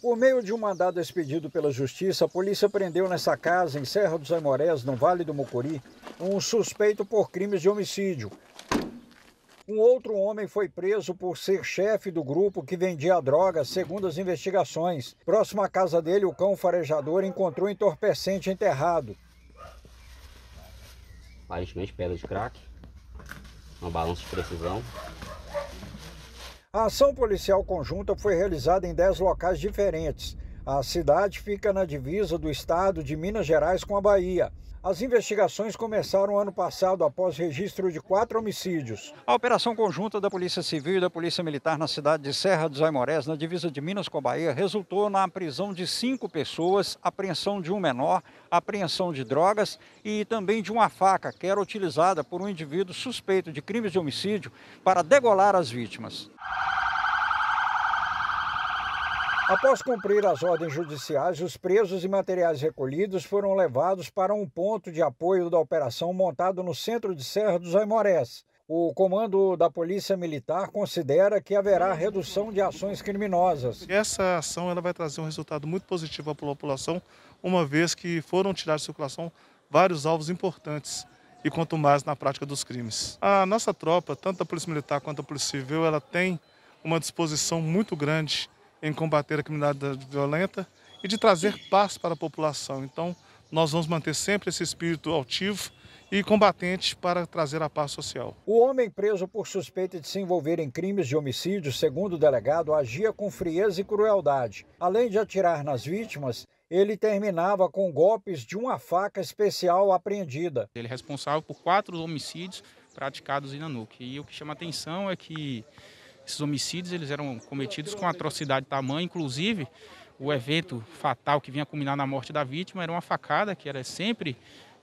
Por meio de um mandado expedido pela Justiça, a polícia prendeu nessa casa, em Serra dos Aimorés, no Vale do Mucuri, um suspeito por crimes de homicídio. Um outro homem foi preso por ser chefe do grupo que vendia drogas, segundo as investigações. Próximo à casa dele, o cão farejador encontrou um entorpecente enterrado. Aparentemente pedra de crack, uma balança de precisão, a ação policial conjunta foi realizada em 10 locais diferentes, a cidade fica na divisa do estado de Minas Gerais com a Bahia. As investigações começaram ano passado após registro de quatro homicídios. A operação conjunta da Polícia Civil e da Polícia Militar na cidade de Serra dos Aimorés, na divisa de Minas com a Bahia, resultou na prisão de cinco pessoas, apreensão de um menor, apreensão de drogas e também de uma faca que era utilizada por um indivíduo suspeito de crimes de homicídio para degolar as vítimas. Após cumprir as ordens judiciais, os presos e materiais recolhidos foram levados para um ponto de apoio da operação montado no centro de Serra dos Aimorés. O comando da Polícia Militar considera que haverá redução de ações criminosas. Essa ação ela vai trazer um resultado muito positivo à população, uma vez que foram tirados de circulação vários alvos importantes e quanto mais na prática dos crimes. A nossa tropa, tanto a Polícia Militar quanto a Polícia Civil, ela tem uma disposição muito grande em combater a criminalidade violenta e de trazer paz para a população. Então, nós vamos manter sempre esse espírito altivo e combatente para trazer a paz social. O homem preso por suspeita de se envolver em crimes de homicídio, segundo o delegado, agia com frieza e crueldade. Além de atirar nas vítimas, ele terminava com golpes de uma faca especial apreendida. Ele é responsável por quatro homicídios praticados em Nanuque. E o que chama atenção é que esses homicídios eles eram cometidos com atrocidade de tamanho, inclusive o evento fatal que vinha culminar na morte da vítima era uma facada que era sempre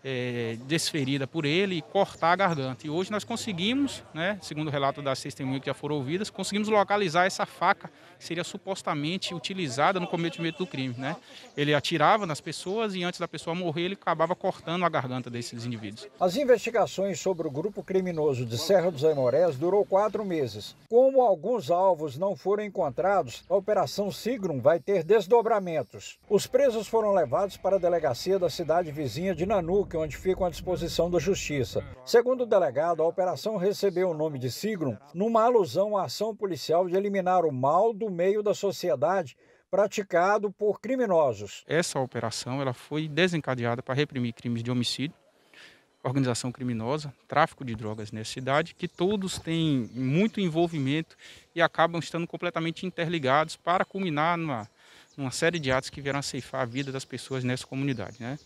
é, desferida por ele e cortar a garganta. E hoje nós conseguimos, né, segundo o relato das testemunhas que já foram ouvidas, conseguimos localizar essa faca que seria supostamente utilizada no cometimento do crime. Né? Ele atirava nas pessoas e antes da pessoa morrer ele acabava cortando a garganta desses indivíduos. As investigações sobre o grupo criminoso de Serra dos Aimorés durou quatro meses. Como alguns alvos não foram encontrados, a Operação Sigrum vai ter desdobramentos. Os presos foram levados para a delegacia da cidade vizinha de Nanuca, onde ficam à disposição da Justiça. Segundo o delegado, a operação recebeu o nome de Sigrum numa alusão à ação policial de eliminar o mal do meio da sociedade praticado por criminosos. Essa operação ela foi desencadeada para reprimir crimes de homicídio, organização criminosa, tráfico de drogas nessa cidade, que todos têm muito envolvimento e acabam estando completamente interligados para culminar numa, numa série de atos que vieram a ceifar a vida das pessoas nessa comunidade. Né?